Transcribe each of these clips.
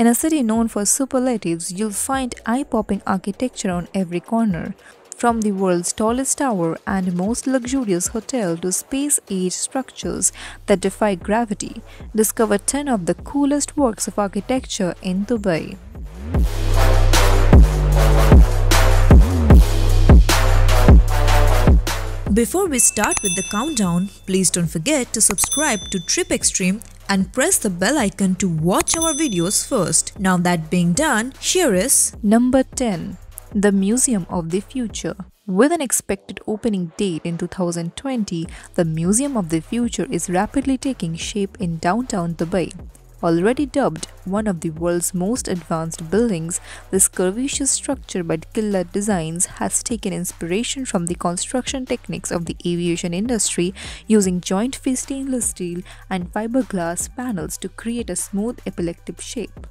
In a city known for superlatives, you'll find eye-popping architecture on every corner. From the world's tallest tower and most luxurious hotel to space-age structures that defy gravity, discover 10 of the coolest works of architecture in Dubai. Before we start with the countdown, please don't forget to subscribe to Trip Extreme and press the bell icon to watch our videos first. Now that being done, here is Number 10. The Museum of the Future with an expected opening date in 2020, the Museum of the Future is rapidly taking shape in downtown Dubai. Already dubbed one of the world's most advanced buildings, this curvaceous structure by Killa Designs has taken inspiration from the construction techniques of the aviation industry using joint face stainless steel and fiberglass panels to create a smooth elliptic shape.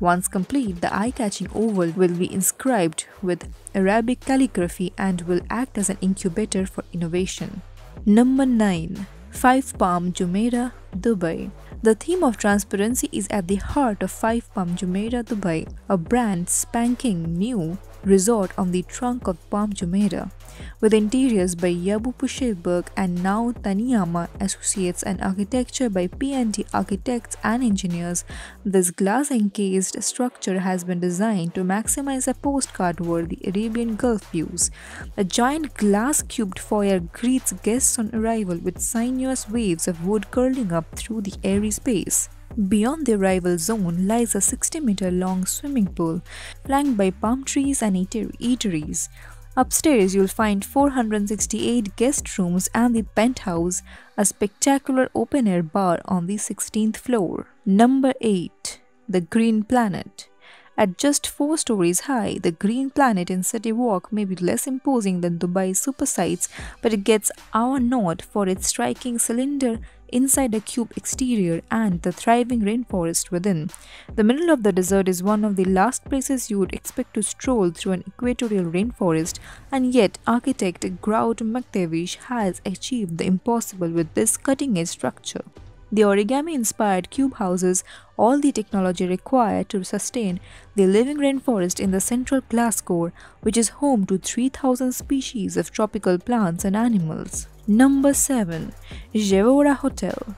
Once complete, the eye-catching oval will be inscribed with Arabic calligraphy and will act as an incubator for innovation. Number 9 5 Palm Jumeirah, Dubai. The theme of transparency is at the heart of 5 Palm Jumeirah, Dubai, a brand spanking new resort on the trunk of Palm Jumeirah, with interiors by Yabu Pushelberg and now Taniyama Associates and architecture by P&T Architects and Engineers, this glass-encased structure has been designed to maximize a postcard-worthy Arabian Gulf views. A giant glass-cubed foyer greets guests on arrival with sinuous waves of wood curling up through the airy space. Beyond the arrival zone lies a 60 meter long swimming pool flanked by palm trees and eateries. Upstairs, you'll find 468 guest rooms and the penthouse, a spectacular open air bar on the 16th floor. Number 8 The Green Planet. At just four stories high, the Green Planet in City Walk may be less imposing than Dubai's super sites, but it gets our nod for its striking cylinder inside a cube exterior and the thriving rainforest within. The middle of the desert is one of the last places you would expect to stroll through an equatorial rainforest and yet architect Grout McTavish has achieved the impossible with this cutting-edge structure. The origami inspired cube houses all the technology required to sustain the living rainforest in the central Glasgow, which is home to 3000 species of tropical plants and animals. Number 7. Jevora Hotel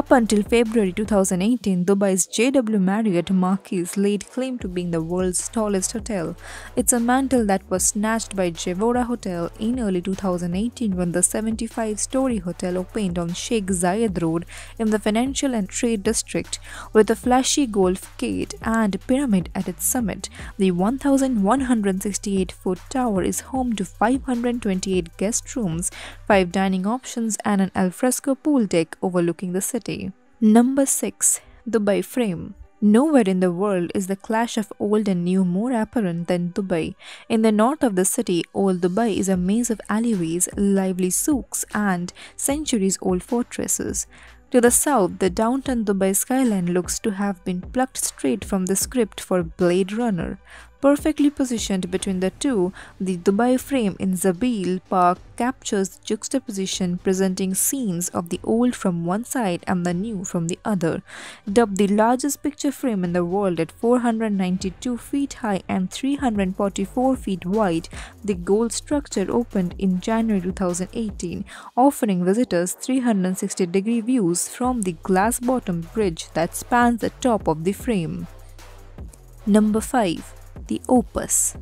up until February 2018, Dubai's JW Marriott Marquis laid claim to being the world's tallest hotel. It's a mantle that was snatched by Jevora Hotel in early 2018 when the 75-story hotel opened on Sheikh Zayed Road in the financial and trade district with a flashy golf gate and pyramid at its summit. The 1,168-foot tower is home to 528 guest rooms, 5 dining options and an alfresco pool deck overlooking the city. Number 6. Dubai Frame Nowhere in the world is the clash of old and new more apparent than Dubai. In the north of the city, Old Dubai is a maze of alleyways, lively souks, and centuries old fortresses. To the south, the downtown Dubai skyline looks to have been plucked straight from the script for Blade Runner. Perfectly positioned between the two, the Dubai frame in Zabil Park captures juxtaposition presenting scenes of the old from one side and the new from the other. Dubbed the largest picture frame in the world at 492 feet high and 344 feet wide, the gold structure opened in January 2018, offering visitors 360 degree views from the glass bottom bridge that spans the top of the frame. Number 5 the Opus.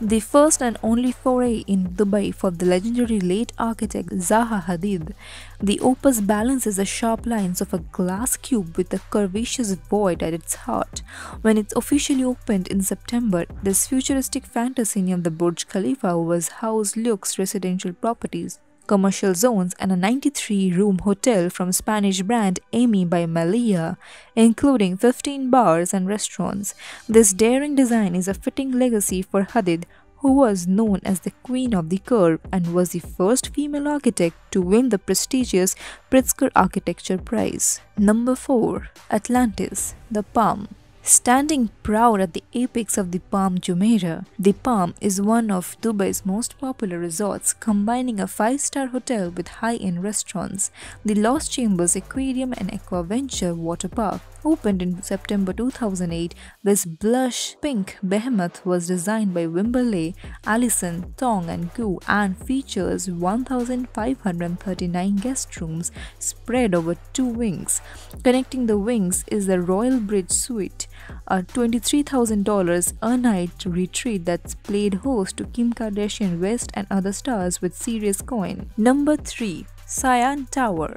The first and only foray in Dubai for the legendary late architect Zaha Hadid, the opus balances the sharp lines of a glass cube with a curvaceous void at its heart. When it officially opened in September, this futuristic fantasy near the Burj Khalifa was housed Luke's residential properties commercial zones, and a 93 room hotel from Spanish brand Amy by Malia, including 15 bars and restaurants. This daring design is a fitting legacy for Hadid, who was known as the Queen of the Curve and was the first female architect to win the prestigious Pritzker Architecture Prize. Number 4 Atlantis, The Palm. Standing proud at the apex of the Palm Jumeirah, the Palm is one of Dubai's most popular resorts, combining a five-star hotel with high-end restaurants. The Lost Chambers Aquarium and Aquaventure Water Park opened in September 2008. This blush pink behemoth was designed by Wimberley, Allison, Tong and Gu and features 1,539 guest rooms spread over two wings. Connecting the wings is the Royal Bridge Suite a $23,000 a night retreat that's played host to Kim Kardashian West and other stars with serious coin. Number 3. Cyan Tower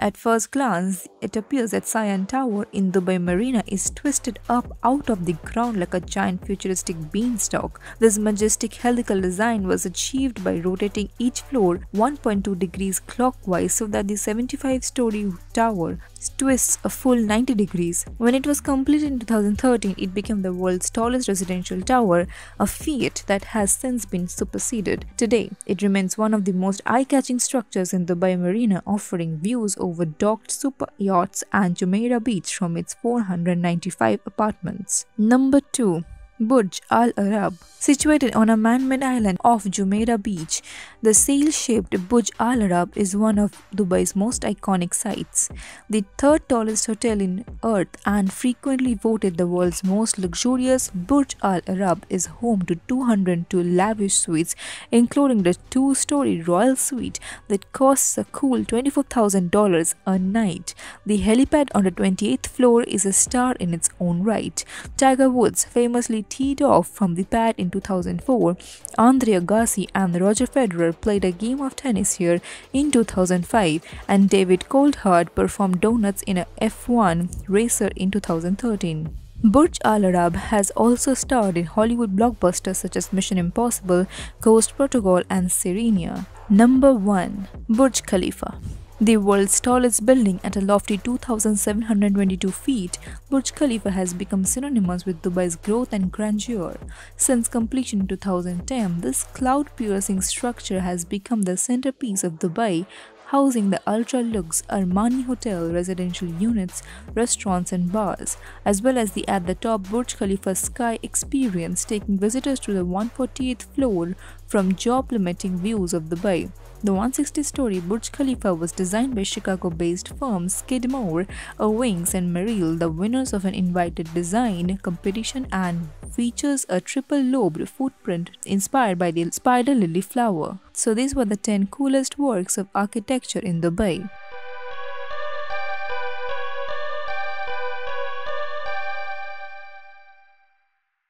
at first glance, it appears that Cyan Tower in Dubai Marina is twisted up out of the ground like a giant futuristic beanstalk. This majestic helical design was achieved by rotating each floor 1.2 degrees clockwise so that the 75-story tower twists a full 90 degrees. When it was completed in 2013, it became the world's tallest residential tower, a feat that has since been superseded. Today, it remains one of the most eye-catching structures in Dubai Marina, offering views over docked super yachts and Jumeirah Beach from its 495 apartments. Number 2 Burj Al Arab. Situated on a man-made island off Jumeirah Beach, the sail-shaped Burj Al Arab is one of Dubai's most iconic sites, the third tallest hotel in Earth and frequently voted the world's most luxurious. Burj Al Arab is home to 202 lavish suites, including the two-story royal suite that costs a cool $24,000 a night. The helipad on the 28th floor is a star in its own right. Tiger Woods famously teed off from the pad in 2004, Andre Agassi and Roger Federer played a game of tennis here in 2005, and David Coulthard performed donuts in a F1 racer in 2013. Burj Al Arab has also starred in Hollywood blockbusters such as Mission Impossible, Ghost Protocol, and Serenia. Number 1 Burj Khalifa the world's tallest building at a lofty 2,722 feet, Burj Khalifa has become synonymous with Dubai's growth and grandeur. Since completion in 2010, this cloud-piercing structure has become the centerpiece of Dubai, housing the ultra lux Armani Hotel residential units, restaurants and bars, as well as the at-the-top Burj Khalifa Sky experience taking visitors to the 148th floor from jaw limiting views of Dubai. The 160-story Burj Khalifa was designed by Chicago-based firm Skidmore, Owings and Merrill, the winners of an invited design competition and features a triple-lobed footprint inspired by the spider lily flower. So these were the 10 coolest works of architecture in Dubai.